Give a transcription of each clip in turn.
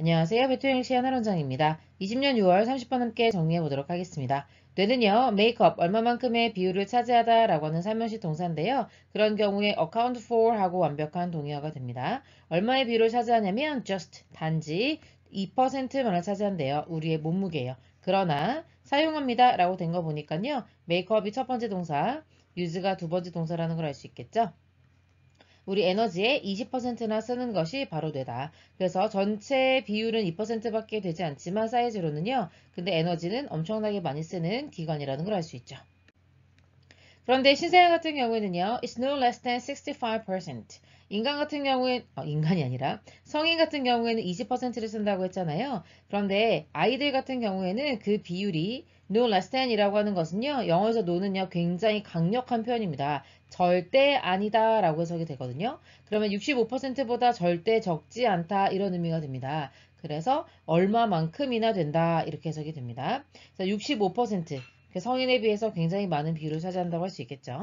안녕하세요. 베트행시 한아론장입니다. 20년 6월 3 0분 함께 정리해 보도록 하겠습니다. 뇌는요. 메이크업 얼마만큼의 비율을 차지하다 라고 하는 삼명시 동사인데요. 그런 경우에 account for 하고 완벽한 동의어가 됩니다. 얼마의 비율을 차지하냐면 just 단지 2%만을 차지한대요. 우리의 몸무게예요. 그러나 사용합니다 라고 된 거 보니까요. 메이크업이 첫 번째 동사, 유즈가 두 번째 동사라는 걸 알 수 있겠죠. 우리 에너지의 20%나 쓰는 것이 바로 되다. 그래서 전체 비율은 2%밖에 되지 않지만 사이즈로는요. 근데 에너지는 엄청나게 많이 쓰는 기관이라는 걸 알 수 있죠. 그런데 신세아 같은 경우에는요. It's no less than 65%. 인간 같은 경우에 어, 인간이 아니라 성인 같은 경우에는 20%를 쓴다고 했잖아요. 그런데 아이들 같은 경우에는 그 비율이 No less than이라고 하는 것은요. 영어에서 no는요. 굉장히 강력한 표현입니다. 절대 아니다 라고 해석이 되거든요. 그러면 65%보다 절대 적지 않다 이런 의미가 됩니다. 그래서 얼마만큼이나 된다 이렇게 해석이 됩니다. 65% 그 성인에 비해서 굉장히 많은 비율을 차지한다고 할 수 있겠죠.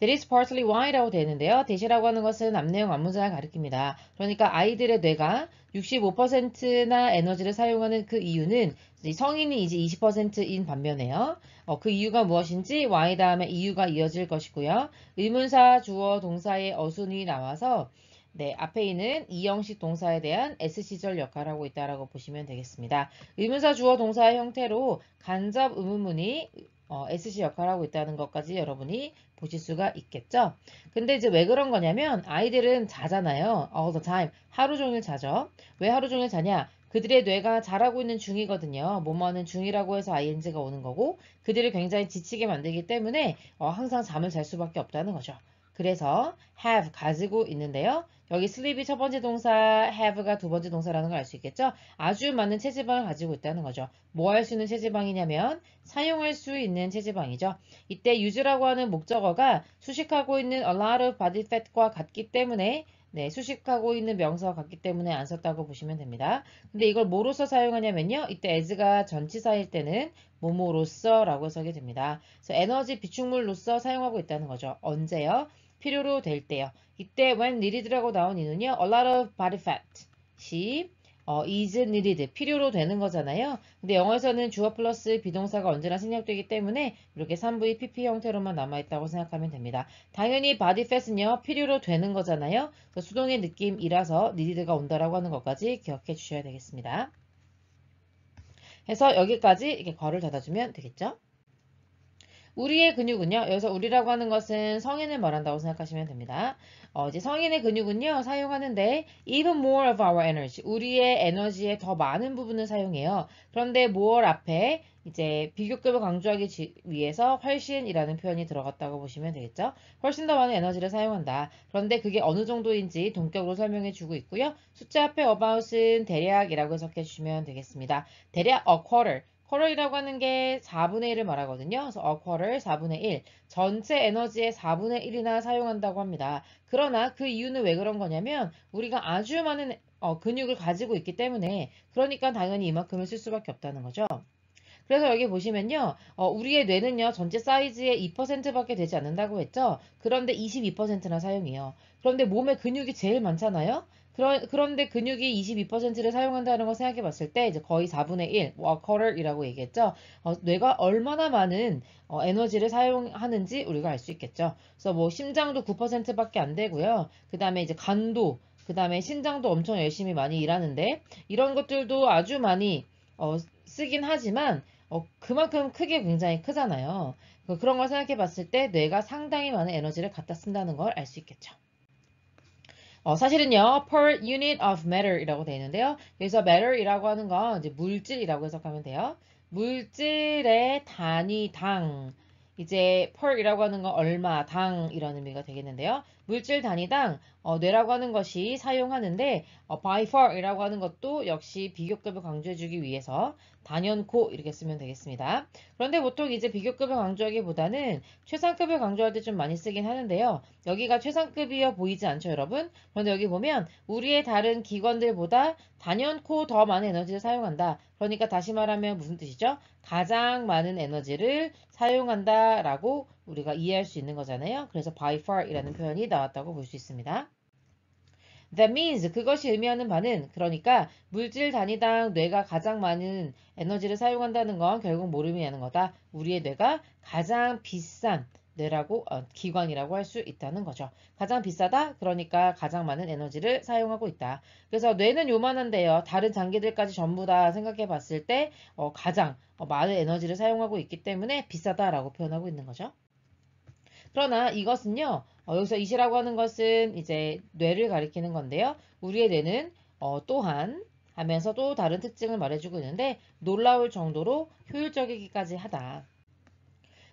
That is partly why라고 되는데요. 대시라고 하는 것은 앞내용 앞문장을 가리킵니다. 그러니까 아이들의 뇌가 65%나 에너지를 사용하는 그 이유는 성인이 이제 20%인 반면에요. 어, 그 이유가 무엇인지 why 다음에 이유가 이어질 것이고요. 의문사 주어 동사의 어순이 나와서 네, 앞에 있는 이형식 동사에 대한 S시절 역할을 하고 있다고 라 보시면 되겠습니다. 의문사 주어 동사의 형태로 간접 의문문이 어, SC 역할을 하고 있다는 것까지 여러분이 보실 수가 있겠죠. 근데 이제 왜 그런 거냐면 아이들은 자잖아요. all the time. 하루 종일 자죠. 왜 하루 종일 자냐? 그들의 뇌가 자라고 있는 중이거든요. 몸뭐하는 중이라고 해서 ing가 오는 거고 그들을 굉장히 지치게 만들기 때문에 어, 항상 잠을 잘 수밖에 없다는 거죠. 그래서 have 가지고 있는데요. 여기 sleep이 첫 번째 동사, have가 두 번째 동사라는 걸 알 수 있겠죠? 아주 많은 체지방을 가지고 있다는 거죠. 뭐 할 수 있는 체지방이냐면 사용할 수 있는 체지방이죠. 이때 use라고 하는 목적어가 수식하고 있는 a lot of body fat과 같기 때문에 네, 수식하고 있는 명사와 같기 때문에 안 썼다고 보시면 됩니다. 근데 이걸 뭐로서 사용하냐면요. 이때 as가 전치사일 때는 뭐뭐로서 라고 써게 됩니다. 그래서 에너지 비축물로서 사용하고 있다는 거죠. 언제요? 필요로 될 때요. 이때 when needed라고 나온 이유는요. a lot of body fat이 어, is needed 필요로 되는 거잖아요. 근데 영어에서는 주어 플러스 비동사가 언제나 생략되기 때문에 이렇게 3부의 pp 형태로만 남아있다고 생각하면 됩니다. 당연히 body fat은요. 필요로 되는 거잖아요. 수동의 느낌이라서 needed가 온다라고 하는 것까지 기억해 주셔야 되겠습니다. 해서 여기까지 이렇게 괄을 닫아주면 되겠죠. 우리의 근육은요. 여기서 우리라고 하는 것은 성인을 말한다고 생각하시면 됩니다. 어, 이제 성인의 근육은요. 사용하는데 even more of our energy. 우리의 에너지의 더 많은 부분을 사용해요. 그런데 more 앞에 이제 비교급을 강조하기 위해서 훨씬이라는 표현이 들어갔다고 보시면 되겠죠. 훨씬 더 많은 에너지를 사용한다. 그런데 그게 어느 정도인지 동격으로 설명해 주고 있고요. 숫자 앞에 about은 대략이라고 해석해 주시면 되겠습니다. 대략 a quarter. 쿼럴이라고 하는 게 4분의 1을 말하거든요. 그래서 어 q u 4분의 1. 전체 에너지의 4분의 1이나 사용한다고 합니다. 그러나 그 이유는 왜 그런 거냐면 우리가 아주 많은 어, 근육을 가지고 있기 때문에 그러니까 당연히 이만큼을 쓸 수밖에 없다는 거죠. 그래서 여기 보시면요. 어, 우리의 뇌는요. 전체 사이즈의 2%밖에 되지 않는다고 했죠. 그런데 22%나 사용해요. 그런데 몸에 근육이 제일 많잖아요. 그러, 그런데 근육이 22%를 사용한다는 걸 생각해 봤을 때 이제 거의 4분의 1 워커럴이라고 얘기했죠. 어, 뇌가 얼마나 많은 어, 에너지를 사용하는지 우리가 알 수 있겠죠. 그래서 뭐 심장도 9%밖에 안 되고요. 그 다음에 이제 간도, 그 다음에 신장도 엄청 열심히 많이 일하는데 이런 것들도 아주 많이 어, 쓰긴 하지만 어, 그만큼 크게 굉장히 크잖아요. 그런 걸 생각해 봤을 때 뇌가 상당히 많은 에너지를 갖다 쓴다는 걸 알 수 있겠죠. 어, 사실은요, per unit of matter이라고 되어 있는데요. 여기서 matter이라고 하는 건 이제 물질이라고 해석하면 돼요. 물질의 단위 당, 이제 per이라고 하는 건 얼마, 당 이런 의미가 되겠는데요. 물질 단위당 어, 뇌라고 하는 것이 사용하는데 어, by far이라고 하는 것도 역시 비교급을 강조해주기 위해서 단연코 이렇게 쓰면 되겠습니다. 그런데 보통 이제 비교급을 강조하기보다는 최상급을 강조할 때 좀 많이 쓰긴 하는데요. 여기가 최상급이어 보이지 않죠 여러분? 그런데 여기 보면 우리의 다른 기관들보다 단연코 더 많은 에너지를 사용한다. 그러니까 다시 말하면 무슨 뜻이죠? 가장 많은 에너지를 사용한다 라고 우리가 이해할 수 있는 거잖아요. 그래서 by far이라는 표현이 나왔다고 볼 수 있습니다. That means 그것이 의미하는 바는 그러니까 물질 단위당 뇌가 가장 많은 에너지를 사용한다는 건 결국 모름이하는 거다. 우리의 뇌가 가장 비싼 뇌라고 어, 기관이라고 할 수 있다는 거죠. 가장 비싸다? 그러니까 가장 많은 에너지를 사용하고 있다. 그래서 뇌는 요만한데요. 다른 장기들까지 전부 다 생각해 봤을 때 어, 가장 어, 많은 에너지를 사용하고 있기 때문에 비싸다라고 표현하고 있는 거죠. 그러나 이것은요. 어, 여기서 이시라고 하는 것은 이제 뇌를 가리키는 건데요. 우리의 뇌는 어, 또한 하면서 또 다른 특징을 말해주고 있는데 놀라울 정도로 효율적이기까지 하다.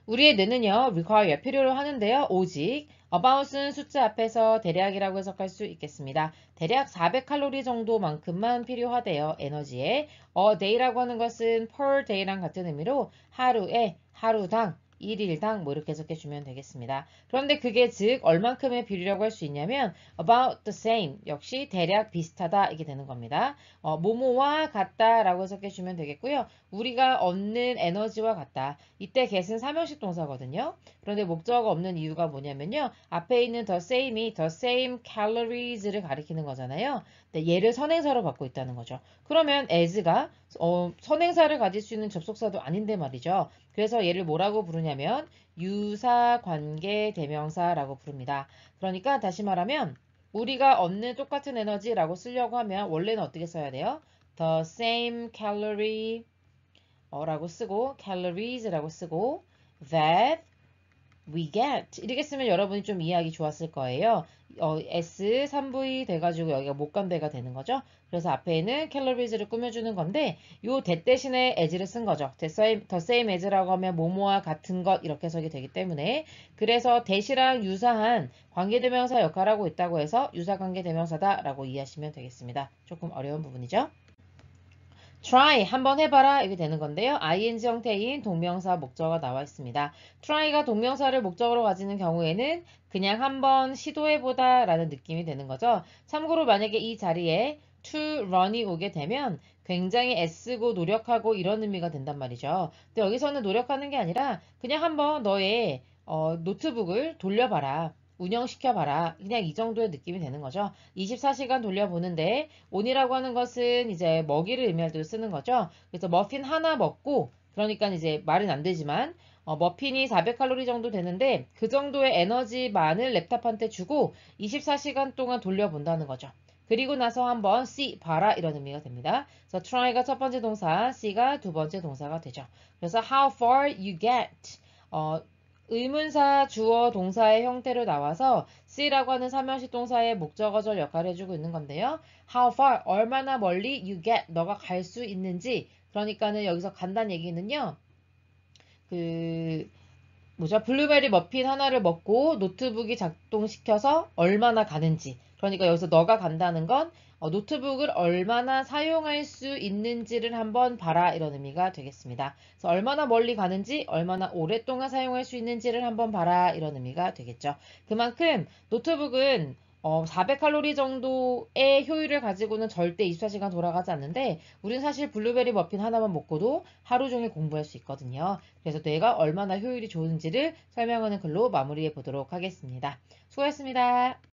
우리의 뇌는요. require 필요를 하는데요. 오직 about은 숫자 앞에서 대략이라고 해석할 수 있겠습니다. 대략 400칼로리 정도만큼만 필요하대요. 에너지에 a day라고 하는 것은 per day랑 같은 의미로 하루에 하루당 1일당 뭐 이렇게 해석해 주면 되겠습니다. 그런데 그게 즉 얼만큼의 비율이라고 할 수 있냐면 about the same 역시 대략 비슷하다 이게 되는 겁니다. 어, 모모와 같다 라고 해석해 주면 되겠고요. 우리가 얻는 에너지와 같다. 이때 get은 3형식 동사거든요. 그런데 목적어가 없는 이유가 뭐냐면요. 앞에 있는 the same이 the same calories를 가리키는 거잖아요. 네, 얘를 선행사로 받고 있다는 거죠. 그러면 as가 어, 선행사를 가질 수 있는 접속사도 아닌데 말이죠. 그래서 얘를 뭐라고 부르냐면 유사관계 대명사라고 부릅니다. 그러니까 다시 말하면 우리가 얻는 똑같은 에너지라고 쓰려고 하면 원래는 어떻게 써야 돼요? The same calorie 라고 쓰고 calories라고 쓰고 that we get 이렇게 쓰면 여러분이 좀 이해하기 좋았을 거예요. 어, S 3V 돼가지고 여기가 목감대가 되는 거죠. 그래서 앞에는 캘러리즈를 꾸며주는 건데 요 대 대신에 as를 쓴 거죠. The same, the same as라고 하면 모모와 같은 것 이렇게 해석이 되기 때문에 그래서 대시랑 유사한 관계대명사 역할하고 있다고 해서 유사관계대명사다라고 이해하시면 되겠습니다. 조금 어려운 부분이죠. try 한번 해봐라 이게 되는 건데요. ing 형태인 동명사 목적어 가 나와 있습니다. try가 동명사를 목적으로 가지는 경우에는 그냥 한번 시도해보다 라는 느낌이 되는 거죠. 참고로 만약에 이 자리에 to run이 오게 되면 굉장히 애쓰고 노력하고 이런 의미가 된단 말이죠. 근데 여기서는 노력하는 게 아니라 그냥 한번 너의 어, 노트북을 돌려봐라. 운영시켜봐라. 그냥 이 정도의 느낌이 되는 거죠. 24시간 돌려보는데 온이라고 하는 것은 이제 먹이를 의미할 때 쓰는 거죠. 그래서 머핀 하나 먹고 그러니까 이제 말은 안 되지만 어, 머핀이 400칼로리 정도 되는데 그 정도의 에너지만을 랩탑한테 주고 24시간 동안 돌려본다는 거죠. 그리고 나서 한번 see, 봐라 이런 의미가 됩니다. 그래서 try가 첫 번째 동사, see가 두 번째 동사가 되죠. 그래서 how far you get 어, 의문사 주어 동사의 형태로 나와서 c라고 하는 삼형식 동사의 목적어절 역할을 해주고 있는 건데요. How far, 얼마나 멀리 you get, 너가 갈 수 있는지 그러니까는 여기서 간단 얘기는요. 그 뭐죠? 블루베리 머핀 하나를 먹고 노트북이 작동시켜서 얼마나 가는지 그러니까 여기서 너가 간다는 건 어, 노트북을 얼마나 사용할 수 있는지를 한번 봐라 이런 의미가 되겠습니다. 그래서 얼마나 멀리 가는지 얼마나 오랫동안 사용할 수 있는지를 한번 봐라 이런 의미가 되겠죠. 그만큼 노트북은 어, 400칼로리 정도의 효율을 가지고는 절대 24시간 돌아가지 않는데 우린 사실 블루베리 머핀 하나만 먹고도 하루 종일 공부할 수 있거든요. 그래서 뇌가 얼마나 효율이 좋은지를 설명하는 글로 마무리해 보도록 하겠습니다. 수고하셨습니다